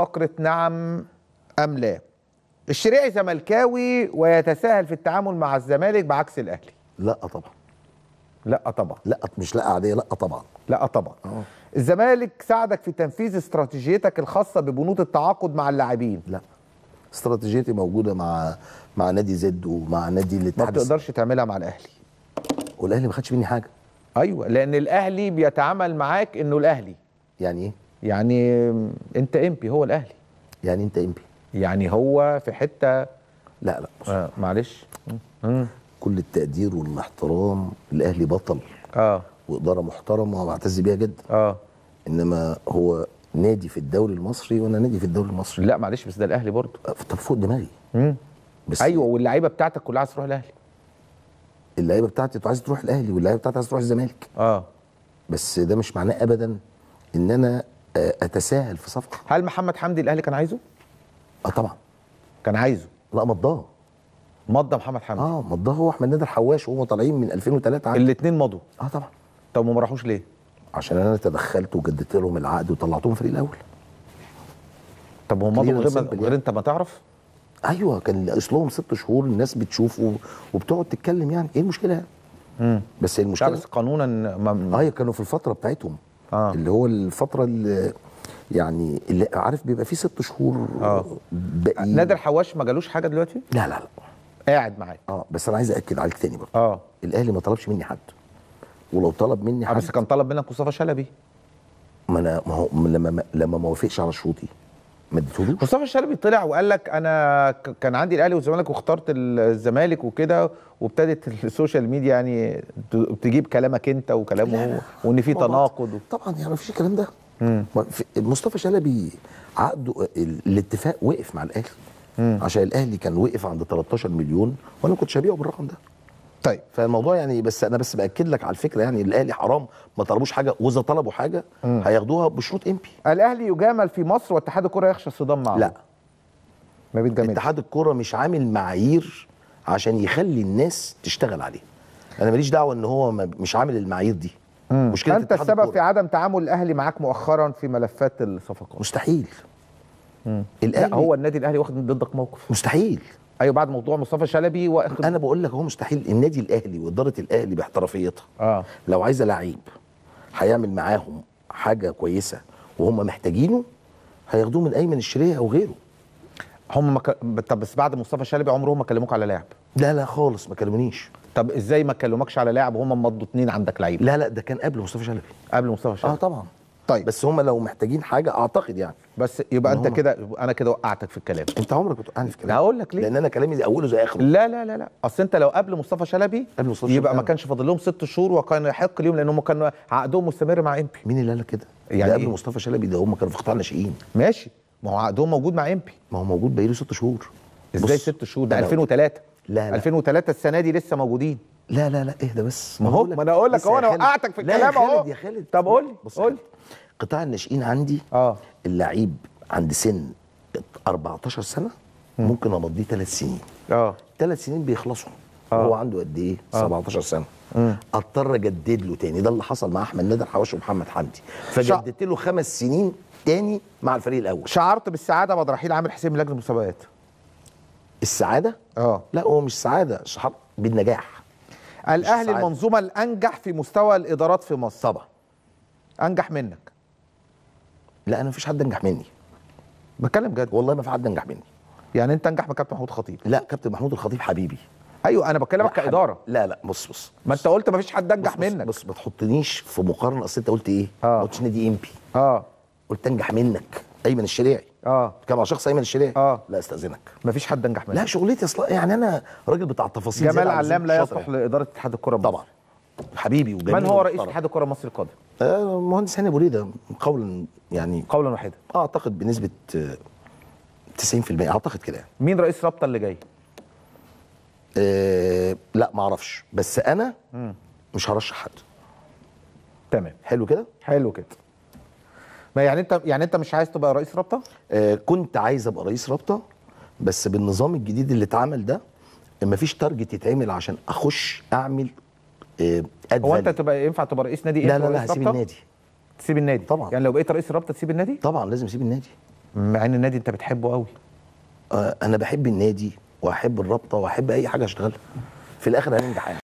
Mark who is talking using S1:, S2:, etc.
S1: فقرة نعم أم لا الشريعي زملكاوي ويتساهل في التعامل مع الزمالك بعكس الأهلي لا طبعا لا طبعا لا مش لا عادية لا طبعا لا طبعا أوه. الزمالك ساعدك في تنفيذ استراتيجيتك الخاصة ببنود التعاقد مع اللاعبين لا استراتيجيتي موجودة مع مع نادي زد ومع نادي الاتحاد ما بتقدرش تعملها مع الأهلي والاهلي ما خدش مني حاجه ايوه لان الاهلي بيتعامل معاك انه الاهلي يعني ايه يعني انت امبي هو الاهلي يعني انت امبي يعني هو في حته لا لا آه معلش مم. كل التقدير والاحترام الاهلي بطل اه واداره محترمه وبعتز بيها جدا اه انما هو نادي في الدوري المصري وانا نادي في الدوري المصري لا معلش بس ده الاهلي برضه آه، طب فوق دماغي بس ايوه واللعيبه بتاعتك كلها عايز تروح الاهلي اللعيبه بتاعتي عايز تروح الاهلي واللعيبه بتاعتي عايز تروح الزمالك اه بس ده مش معناه ابدا ان انا اتساهل في صفقه هل محمد حمدي الاهلي كان عايزه؟ اه طبعا كان عايزه لا مضاه مضى محمد حمدي اه مضاه هو احمد نادر حواش وهم طالعين من 2003 الاثنين مضوا اه طبعا طب وما راحوش ليه؟ عشان انا تدخلت وجددت لهم العقد وطلعتهم فريق الاول طب هم مضوا غير غير انت ما تعرف؟ ايوه كان اصلهم ست شهور الناس بتشوفه وبتقعد تتكلم يعني ايه المشكله؟ امم بس إيه المشكله بس قانونا ما اه كانوا في الفتره بتاعتهم آه. اللي هو الفتره اللي يعني اللي عارف بيبقى فيه ست شهور اه باقيين نادر حواش ما جالوش حاجه دلوقتي؟ لا لا لا قاعد معاك اه بس انا عايز اكد عليك تاني برضه اه الاهلي ما طلبش مني حد ولو طلب مني آه، حد بس كان طلب منك مصطفى شلبي ما انا ما هو لما ما لما ما وافقش على شروطي ما اديتهولوش مصطفى الشلبي طلع وقال لك انا كان عندي الاهلي والزمالك واخترت الزمالك وكده وابتدت السوشيال ميديا يعني تجيب كلامك انت وكلامه وان في تناقض طبعا يعني ما فيش الكلام ده مصطفى شلبي عقده الاتفاق وقف مع الاهلي عشان الاهلي كان وقف عند 13 مليون وانا ما كنتش هبيعه بالرقم ده طيب فالموضوع يعني بس انا بس باكد لك على الفكره يعني الاهلي حرام ما طلبوش حاجه واذا طلبوا حاجه مم. هياخدوها بشروط انبي الاهلي يجامل في مصر واتحاد الكره يخشى الصدام معه لا ما بيتجاملش اتحاد الكره مش عامل معايير عشان يخلي الناس تشتغل عليه انا ماليش دعوه ان هو مش عامل المعايير دي مم. مشكله انت السبب الكرة. في عدم تعامل الاهلي معاك مؤخرا في ملفات الصفقات مستحيل الأهلي الاهلي هو النادي الاهلي واخد ضدك موقف مستحيل ايوه بعد موضوع مصطفى شلبي واخر انا بقول لك هو مستحيل النادي الاهلي واداره الاهلي باحترافيتها آه. لو عايزه لعيب هيعمل معاهم حاجه كويسه وهم محتاجينه هياخدوه من ايمن الشريه او غيره هم مك... طب بس بعد مصطفى شلبي عمرهم ما كلموك على لاعب لا لا خالص ما كلمونيش طب ازاي ما كلموكش على لاعب وهم مضوا اتنين عندك لعيب لا لا ده كان قبل مصطفى شلبي قبل مصطفى شلبي اه طبعا طيب بس هم لو محتاجين حاجه اعتقد يعني بس يبقى انت كده انا كده وقعتك في الكلام انت عمرك كنت وقعني في الكلام هقول لك ليه لان انا كلامي اوله زي اخره لا لا لا لا اصل انت لو قبل مصطفى شلبي قبل مصطفى يبقى ما آه. كانش فاضل لهم ست شهور وكان يحق ليهم لان هم كانوا عقدهم مستمر مع امبي مين اللي قال كده يعني قبل إيه؟ مصطفى شلبي ده هم كانوا في قطاع ناشئين ماشي ما هو عقدهم موجود مع امبي ما هو موجود بقاله ست شهور ازاي ست شهور ده 2003 لا, لا 2003 السنه دي لسه موجودين لا لا لا اهدى بس ما هو ما انا اقول لك اهو انا وقعتك في الكلام اهو يا خالد طب قول قول قطاع الناشئين عندي اه اللعيب عند سن 14 سنه م. ممكن امضيه ثلاث سنين اه ثلاث سنين بيخلصوا آه. هو عنده قد ايه؟ آه. 17 سنه مم. اضطر اجدد له تاني ده اللي حصل مع احمد نادر حواشي ومحمد حمدي فجددت له خمس سنين تاني مع الفريق الاول شعرت بالسعاده بعد رحيل عامر حسين من لجنه المسابقات السعاده؟ اه لا هو مش سعاده شعرت بالنجاح الاهلي المنظومه الانجح في مستوى الادارات في مصر طبعا انجح منك لا انا مفيش حد انجح مني بتكلم جد والله ما في حد انجح مني يعني انت انجح من كابتن محمود خطيب لا كابتن محمود الخطيب حبيبي ايوه انا بتكلمك كاداره لا لا بص بص ما انت قلت ما فيش حد انجح بص منك بص ما تحطنيش في مقارنه اصل انت قلت ايه؟ اه ما قلتش نادي بي اه قلت انجح منك ايمن الشريعي اه كان على شخص ايمن الشريعي اه لا استاذنك مفيش حد نجح منه لا شغلتي اصلا يعني انا راجل بتاع التفاصيل جمال علام لا يصلح لاداره اتحاد الكره المصري طبعا حبيبي وجميل من هو رئيس اتحاد الكره المصري القادم؟ المهندس آه، هاني هاني ريده قولا يعني قولا واحدا اعتقد بنسبه 90% اعتقد كده يعني مين رئيس رابطه اللي جاي؟ آه لا ما اعرفش بس انا مم. مش هرشح حد تمام حلو كده؟ حلو كده ما يعني انت يعني انت مش عايز تبقى رئيس رابطه؟ آه كنت عايز ابقى رئيس رابطه بس بالنظام الجديد اللي اتعمل ده ما فيش تارجت يتعمل عشان اخش اعمل آه هو انت تبقى ينفع تبقى رئيس نادي لا إيه؟ لا لا هسيب النادي تسيب النادي طبعا يعني لو بقيت رئيس رابطه تسيب النادي؟ طبعا لازم اسيب النادي مع ان النادي انت بتحبه قوي آه انا بحب النادي واحب الرابطه واحب اي حاجه اشتغلها في الاخر هننجح يعني